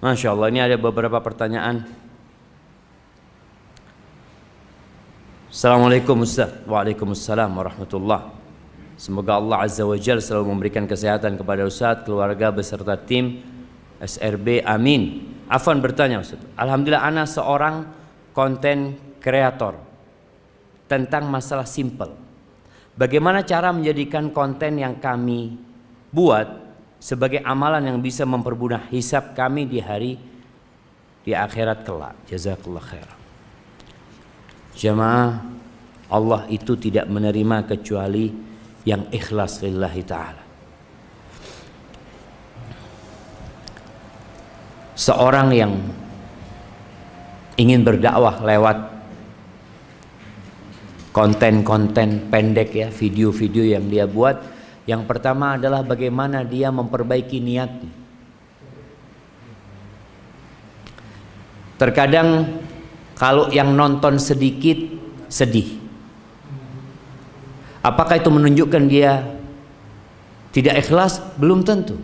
Masya Allah ini ada beberapa pertanyaan Assalamualaikum Ustaz Waalaikumsalam warahmatullah Semoga Allah Azza wa Jal selalu memberikan kesehatan kepada Ustaz, keluarga beserta tim SRB, amin Afan bertanya Ustaz Alhamdulillah Ana seorang konten kreator Tentang masalah simple Bagaimana cara menjadikan konten yang kami buat sebagai amalan yang bisa mempermudah hisab kami di hari di akhirat kelak. Jazakallah khair. Jemaah, Allah itu tidak menerima kecuali yang ikhlas lillahi taala. Seorang yang ingin berdakwah lewat konten-konten pendek ya, video-video yang dia buat yang pertama adalah bagaimana dia memperbaiki niatnya. Terkadang kalau yang nonton sedikit sedih. Apakah itu menunjukkan dia tidak ikhlas? Belum tentu.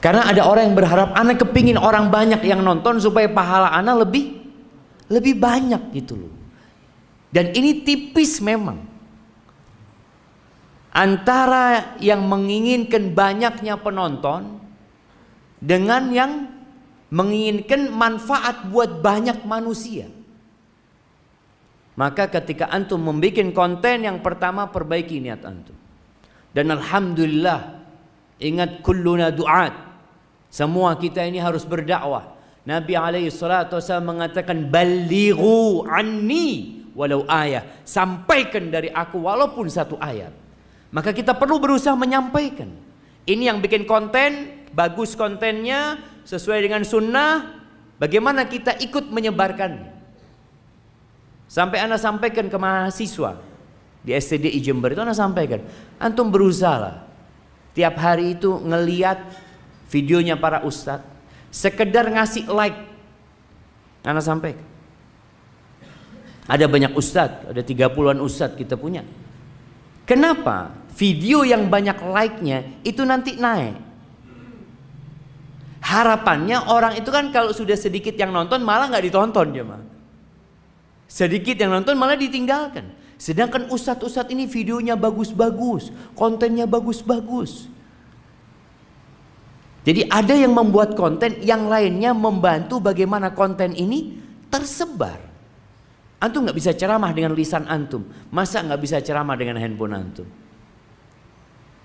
Karena ada orang yang berharap anak kepingin orang banyak yang nonton supaya pahala anak lebih lebih banyak gitu loh. Dan ini tipis memang antara yang menginginkan banyaknya penonton dengan yang menginginkan manfaat buat banyak manusia. Maka ketika antum membuat konten yang pertama perbaiki niat antum. Dan alhamdulillah ingat kulluna du'at. Semua kita ini harus berdakwah. Nabi alaihi salatu wasallam mengatakan balighu anni walau ayat, Sampaikan dari aku walaupun satu ayat. Maka kita perlu berusaha menyampaikan. Ini yang bikin konten, bagus kontennya, sesuai dengan sunnah, bagaimana kita ikut menyebarkannya. Sampai anak sampaikan ke mahasiswa di STDI Jember itu anak sampaikan. Antum berusaha lah. Tiap hari itu ngeliat videonya para ustadz. Sekedar ngasih like. anak sampaikan. Ada banyak ustadz, ada tiga puluhan ustadz kita punya. Kenapa? Video yang banyak like-nya itu nanti naik. Harapannya orang itu kan kalau sudah sedikit yang nonton malah nggak ditonton dia mah. Sedikit yang nonton malah ditinggalkan. Sedangkan ustadz-ustadz ini videonya bagus-bagus, kontennya bagus-bagus. Jadi ada yang membuat konten, yang lainnya membantu bagaimana konten ini tersebar. Antum nggak bisa ceramah dengan lisan antum. Masa nggak bisa ceramah dengan handphone antum?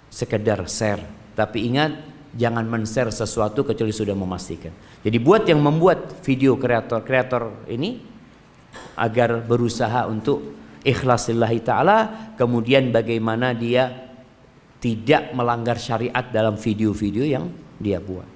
Sekedar share. Tapi ingat, jangan men-share sesuatu kecuali sudah memastikan. Jadi buat yang membuat video kreator-kreator ini agar berusaha untuk ikhlasillahi ta'ala. Kemudian bagaimana dia tidak melanggar syariat dalam video-video yang dia buat.